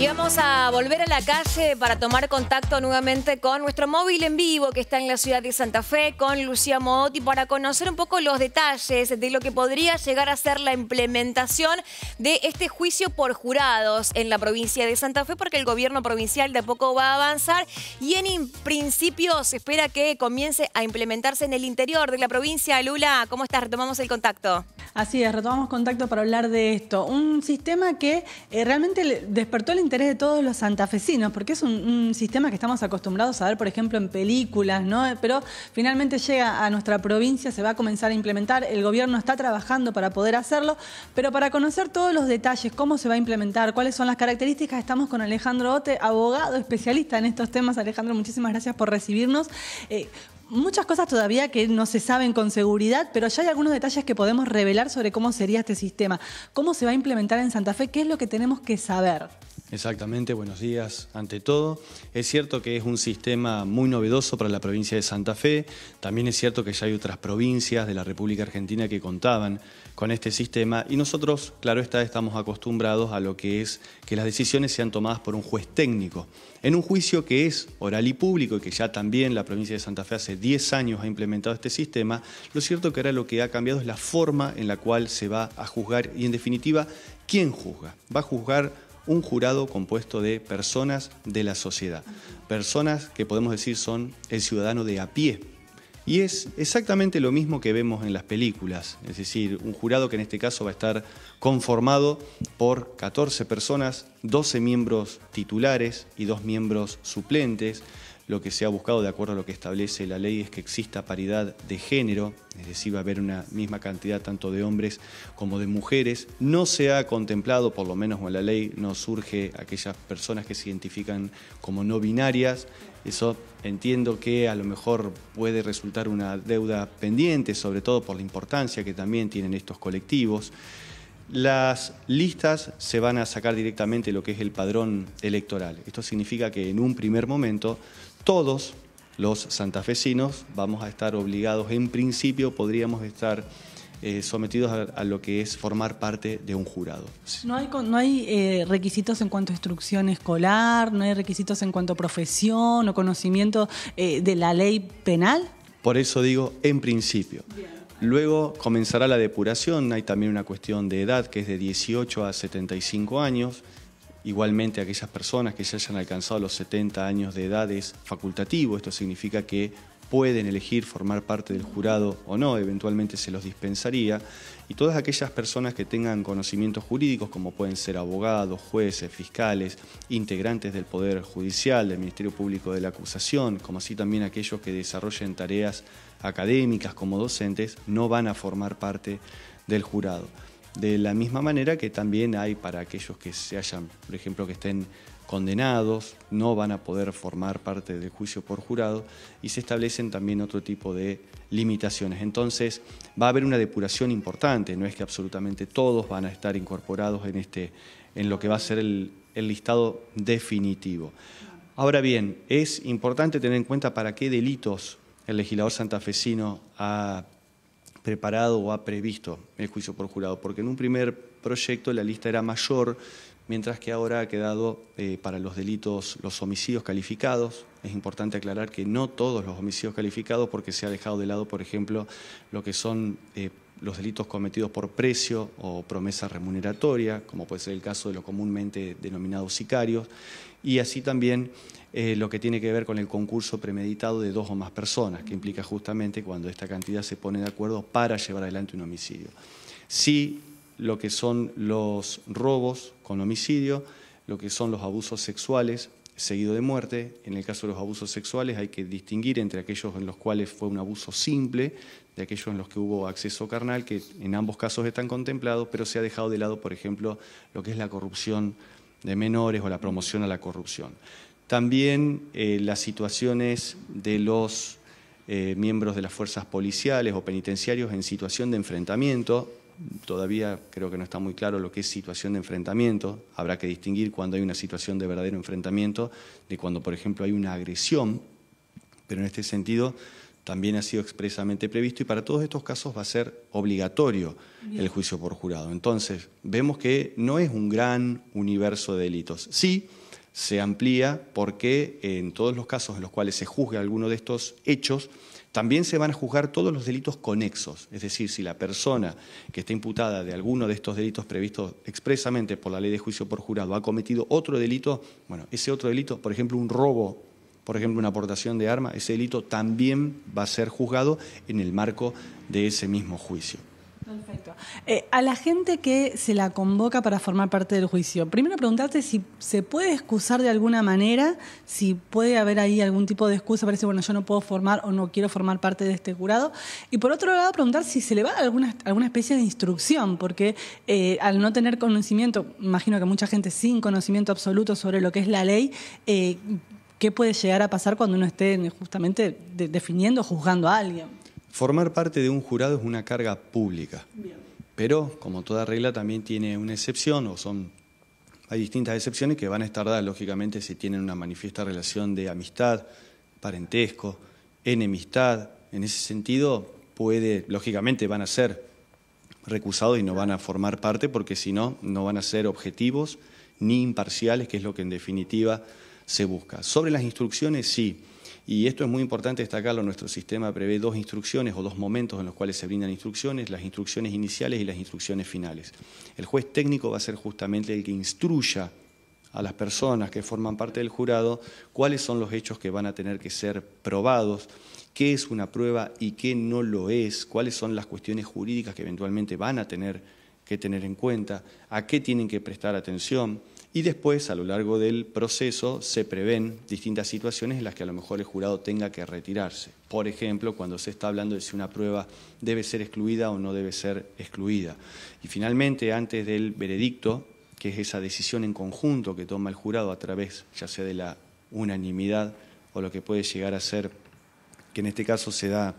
Y vamos a volver a la calle para tomar contacto nuevamente con nuestro móvil en vivo que está en la ciudad de Santa Fe, con Lucía Motti para conocer un poco los detalles de lo que podría llegar a ser la implementación de este juicio por jurados en la provincia de Santa Fe, porque el gobierno provincial de a poco va a avanzar y en principio se espera que comience a implementarse en el interior de la provincia. Lula, ¿cómo estás? Retomamos el contacto. Así es, retomamos contacto para hablar de esto. Un sistema que eh, realmente despertó el interés de todos los santafesinos, porque es un, sistema que estamos acostumbrados a ver, por ejemplo, en películas, ¿no? Eh, pero finalmente llega a nuestra provincia, se va a comenzar a implementar, el gobierno está trabajando para poder hacerlo, pero para conocer todos los detalles, cómo se va a implementar, cuáles son las características, estamos con Alejandro Ote, abogado especialista en estos temas. Alejandro, muchísimas gracias por recibirnos. Eh, muchas cosas todavía que no se saben con seguridad, pero ya hay algunos detalles que podemos revelar sobre cómo sería este sistema, cómo se va a implementar en Santa Fe, qué es lo que tenemos que saber. Exactamente, buenos días ante todo. Es cierto que es un sistema muy novedoso para la provincia de Santa Fe. También es cierto que ya hay otras provincias de la República Argentina que contaban con este sistema y nosotros, claro está, estamos acostumbrados a lo que es que las decisiones sean tomadas por un juez técnico. En un juicio que es oral y público y que ya también la provincia de Santa Fe hace 10 años ha implementado este sistema, lo cierto que ahora lo que ha cambiado es la forma en la cual se va a juzgar y en definitiva, ¿quién juzga? Va a juzgar un jurado compuesto de personas de la sociedad, personas que podemos decir son el ciudadano de a pie. Y es exactamente lo mismo que vemos en las películas, es decir, un jurado que en este caso va a estar conformado por 14 personas, 12 miembros titulares y 2 miembros suplentes, lo que se ha buscado, de acuerdo a lo que establece la ley, es que exista paridad de género, es decir, va a haber una misma cantidad tanto de hombres como de mujeres. No se ha contemplado, por lo menos en la ley, no surge aquellas personas que se identifican como no binarias. Eso entiendo que a lo mejor puede resultar una deuda pendiente, sobre todo por la importancia que también tienen estos colectivos. Las listas se van a sacar directamente lo que es el padrón electoral. Esto significa que en un primer momento todos los santafesinos vamos a estar obligados, en principio podríamos estar eh, sometidos a, lo que es formar parte de un jurado. No hay, eh, requisitos en cuanto a instrucción escolar, no hay requisitos en cuanto a profesión o conocimiento eh, de la ley penal. Por eso digo, en principio. Luego comenzará la depuración, hay también una cuestión de edad que es de 18 a 75 años. Igualmente aquellas personas que ya hayan alcanzado los 70 años de edad es facultativo, esto significa que pueden elegir formar parte del jurado o no, eventualmente se los dispensaría, y todas aquellas personas que tengan conocimientos jurídicos, como pueden ser abogados, jueces, fiscales, integrantes del Poder Judicial, del Ministerio Público de la Acusación, como así también aquellos que desarrollen tareas académicas como docentes, no van a formar parte del jurado. De la misma manera que también hay para aquellos que se hayan, por ejemplo, que estén condenados, no van a poder formar parte del juicio por jurado y se establecen también otro tipo de limitaciones. Entonces va a haber una depuración importante, no es que absolutamente todos van a estar incorporados en, este, en lo que va a ser el, el listado definitivo. Ahora bien, es importante tener en cuenta para qué delitos el legislador santafesino ha preparado o ha previsto el juicio por jurado, porque en un primer proyecto la lista era mayor, mientras que ahora ha quedado eh, para los delitos los homicidios calificados. Es importante aclarar que no todos los homicidios calificados, porque se ha dejado de lado, por ejemplo, lo que son... Eh, los delitos cometidos por precio o promesa remuneratoria, como puede ser el caso de los comúnmente denominados sicarios, y así también eh, lo que tiene que ver con el concurso premeditado de dos o más personas, que implica justamente cuando esta cantidad se pone de acuerdo para llevar adelante un homicidio. Sí, lo que son los robos con homicidio, lo que son los abusos sexuales seguido de muerte. En el caso de los abusos sexuales hay que distinguir entre aquellos en los cuales fue un abuso simple, de aquellos en los que hubo acceso carnal, que en ambos casos están contemplados, pero se ha dejado de lado, por ejemplo, lo que es la corrupción de menores o la promoción a la corrupción. También eh, las situaciones de los eh, miembros de las fuerzas policiales o penitenciarios en situación de enfrentamiento, todavía creo que no está muy claro lo que es situación de enfrentamiento. Habrá que distinguir cuando hay una situación de verdadero enfrentamiento de cuando, por ejemplo, hay una agresión, pero en este sentido también ha sido expresamente previsto y para todos estos casos va a ser obligatorio el juicio por jurado. Entonces, vemos que no es un gran universo de delitos. Sí, se amplía porque eh, en todos los casos en los cuales se juzgue alguno de estos hechos, también se van a juzgar todos los delitos conexos, es decir, si la persona que está imputada de alguno de estos delitos previstos expresamente por la ley de juicio por jurado ha cometido otro delito, bueno, ese otro delito, por ejemplo, un robo, por ejemplo, una aportación de arma, ese delito también va a ser juzgado en el marco de ese mismo juicio. Perfecto. Eh, a la gente que se la convoca para formar parte del juicio, primero preguntarte si se puede excusar de alguna manera, si puede haber ahí algún tipo de excusa parece, bueno, yo no puedo formar o no quiero formar parte de este jurado. Y por otro lado, preguntar si se le va a alguna, alguna especie de instrucción, porque eh, al no tener conocimiento, imagino que mucha gente sin conocimiento absoluto sobre lo que es la ley, eh, ¿qué puede llegar a pasar cuando uno esté justamente definiendo, juzgando a alguien? Formar parte de un jurado es una carga pública, pero como toda regla también tiene una excepción o son hay distintas excepciones que van a estar dadas lógicamente si tienen una manifiesta relación de amistad, parentesco, enemistad. En ese sentido puede lógicamente van a ser recusados y no van a formar parte porque si no no van a ser objetivos ni imparciales, que es lo que en definitiva se busca. Sobre las instrucciones sí y esto es muy importante destacarlo, nuestro sistema prevé dos instrucciones o dos momentos en los cuales se brindan instrucciones, las instrucciones iniciales y las instrucciones finales. El juez técnico va a ser justamente el que instruya a las personas que forman parte del jurado cuáles son los hechos que van a tener que ser probados, qué es una prueba y qué no lo es, cuáles son las cuestiones jurídicas que eventualmente van a tener que tener en cuenta, a qué tienen que prestar atención, y después, a lo largo del proceso, se prevén distintas situaciones en las que a lo mejor el jurado tenga que retirarse. Por ejemplo, cuando se está hablando de si una prueba debe ser excluida o no debe ser excluida. Y finalmente, antes del veredicto, que es esa decisión en conjunto que toma el jurado a través ya sea de la unanimidad o lo que puede llegar a ser, que en este caso se da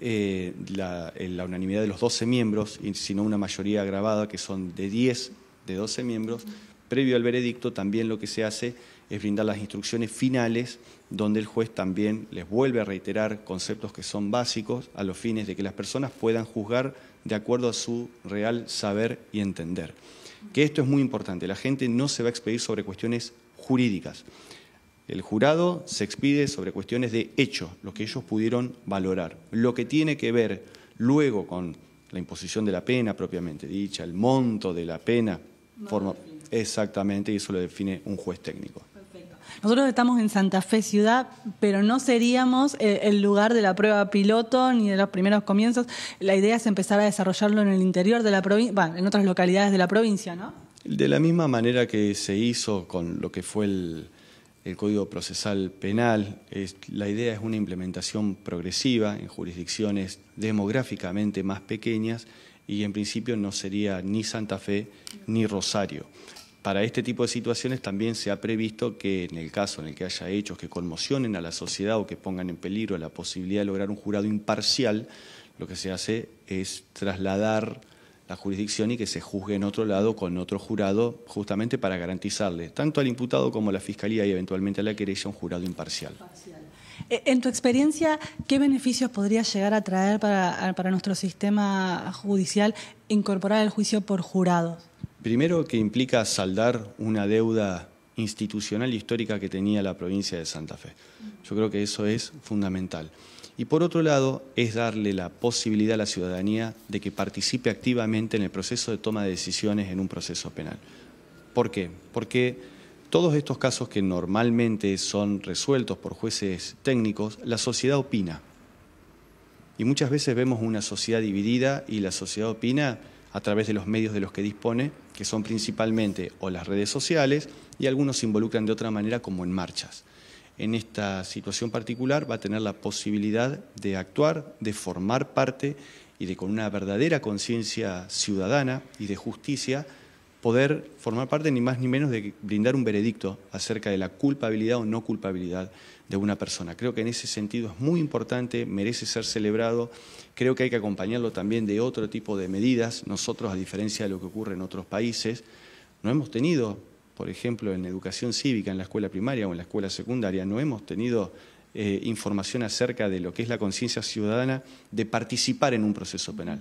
eh, la, la, unanimidad de los 12 miembros, sino una mayoría agravada que son de 10 de 12 miembros, previo al veredicto también lo que se hace es brindar las instrucciones finales donde el juez también les vuelve a reiterar conceptos que son básicos a los fines de que las personas puedan juzgar de acuerdo a su real saber y entender. Que esto es muy importante, la gente no se va a expedir sobre cuestiones jurídicas. El jurado se expide sobre cuestiones de hecho, lo que ellos pudieron valorar. Lo que tiene que ver luego con la imposición de la pena propiamente dicha, el monto de la pena, forma, Exactamente, y eso lo define un juez técnico. Perfecto. Nosotros estamos en Santa Fe ciudad, pero no seríamos eh, el lugar de la prueba piloto ni de los primeros comienzos. La idea es empezar a desarrollarlo en el interior de la provincia, bueno, en otras localidades de la provincia, ¿no? De la misma manera que se hizo con lo que fue el, Código Procesal Penal, la idea es una implementación progresiva en jurisdicciones demográficamente más pequeñas y en principio no sería ni Santa Fe ni Rosario. Para este tipo de situaciones también se ha previsto que en el caso en el que haya hechos que conmocionen a la sociedad o que pongan en peligro la posibilidad de lograr un jurado imparcial, lo que se hace es trasladar la jurisdicción y que se juzgue en otro lado con otro jurado, justamente para garantizarle tanto al imputado como a la fiscalía y eventualmente a la querella un jurado imparcial. Eh, en tu experiencia, ¿qué beneficios podría llegar a traer para, para nuestro sistema judicial incorporar el juicio por jurados? Primero que implica saldar una deuda institucional y histórica que tenía la provincia de Santa Fe. Yo creo que eso es fundamental. Y por otro lado, es darle la posibilidad a la ciudadanía de que participe activamente en el proceso de toma de decisiones en un proceso penal. ¿Por qué? Porque todos estos casos que normalmente son resueltos por jueces técnicos, la sociedad opina. Y muchas veces vemos una sociedad dividida y la sociedad opina a través de los medios de los que dispone, que son principalmente o las redes sociales y algunos se involucran de otra manera como en marchas. En esta situación particular va a tener la posibilidad de actuar, de formar parte y de con una verdadera conciencia ciudadana y de justicia poder formar parte ni más ni menos de brindar un veredicto acerca de la culpabilidad o no culpabilidad de una persona. Creo que en ese sentido es muy importante, merece ser celebrado. Creo que hay que acompañarlo también de otro tipo de medidas. Nosotros, a diferencia de lo que ocurre en otros países, no hemos tenido, por ejemplo, en educación cívica, en la escuela primaria o en la escuela secundaria, no hemos tenido eh, información acerca de lo que es la conciencia ciudadana de participar en un proceso penal.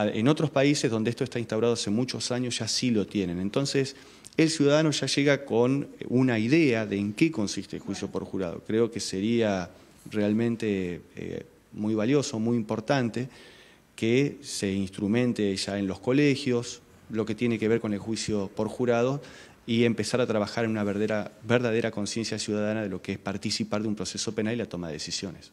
En otros países donde esto está instaurado hace muchos años ya sí lo tienen. Entonces, el ciudadano ya llega con una idea de en qué consiste el juicio por jurado. Creo que sería realmente eh, muy valioso, muy importante que se instrumente ya en los colegios lo que tiene que ver con el juicio por jurado y empezar a trabajar en una verdadera, verdadera conciencia ciudadana de lo que es participar de un proceso penal y la toma de decisiones.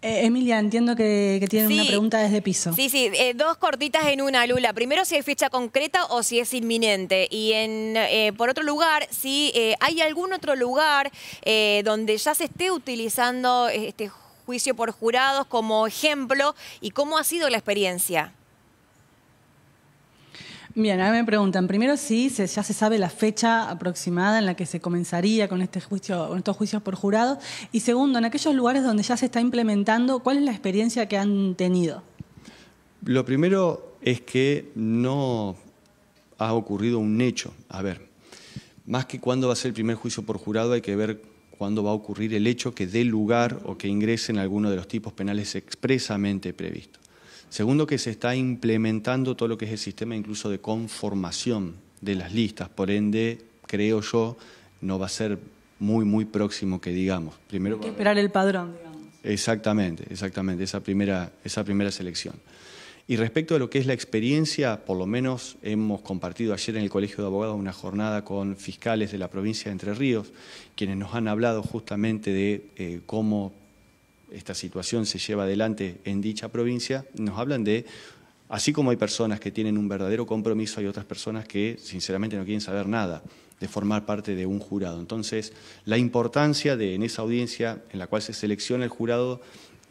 Eh, Emilia, entiendo que, tienen una pregunta desde piso. Sí, sí, eh, dos cortitas en una, Lula. Primero, si hay ficha concreta o si es inminente. Y en, eh, por otro lugar, si hay algún otro lugar donde ya se esté utilizando este juicio por jurados como ejemplo y cómo ha sido la experiencia. Bien, ahora me preguntan, primero si ya se sabe la fecha aproximada en la que se comenzaría con este juicio, con estos juicios por jurado, y segundo, en aquellos lugares donde ya se está implementando, ¿cuál es la experiencia que han tenido? Lo primero es que no ha ocurrido un hecho. A ver, más que cuándo va a ser el primer juicio por jurado, hay que ver cuándo va a ocurrir el hecho que dé lugar o que ingrese en alguno de los tipos penales expresamente previstos. Segundo, que se está implementando todo lo que es el sistema incluso de conformación de las listas. Por ende, creo yo, no va a ser muy, muy próximo que digamos. Primero, Hay que esperar el padrón, digamos. Exactamente, exactamente, esa primera, esa primera selección. Y respecto a lo que es la experiencia, por lo menos hemos compartido ayer en el Colegio de Abogados una jornada con fiscales de la provincia de Entre Ríos, quienes nos han hablado justamente de eh, cómo esta situación se lleva adelante en dicha provincia, nos hablan de, así como hay personas que tienen un verdadero compromiso, hay otras personas que sinceramente no quieren saber nada de formar parte de un jurado. Entonces, la importancia de en esa audiencia en la cual se selecciona el jurado,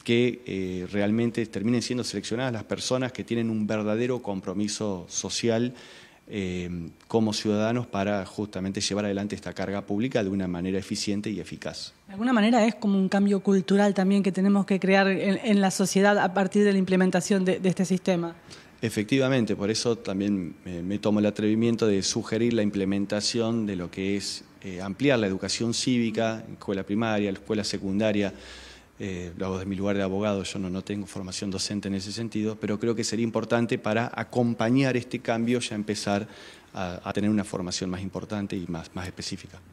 que eh, realmente terminen siendo seleccionadas las personas que tienen un verdadero compromiso social eh, como ciudadanos para justamente llevar adelante esta carga pública de una manera eficiente y eficaz. De alguna manera es como un cambio cultural también que tenemos que crear en, la sociedad a partir de la implementación de, este sistema. Efectivamente, por eso también me tomo el atrevimiento de sugerir la implementación de lo que es eh, ampliar la educación cívica, escuela primaria, escuela secundaria, eh, lo hago desde mi lugar de abogado, yo no, tengo formación docente en ese sentido, pero creo que sería importante para acompañar este cambio ya empezar a, tener una formación más importante y más específica.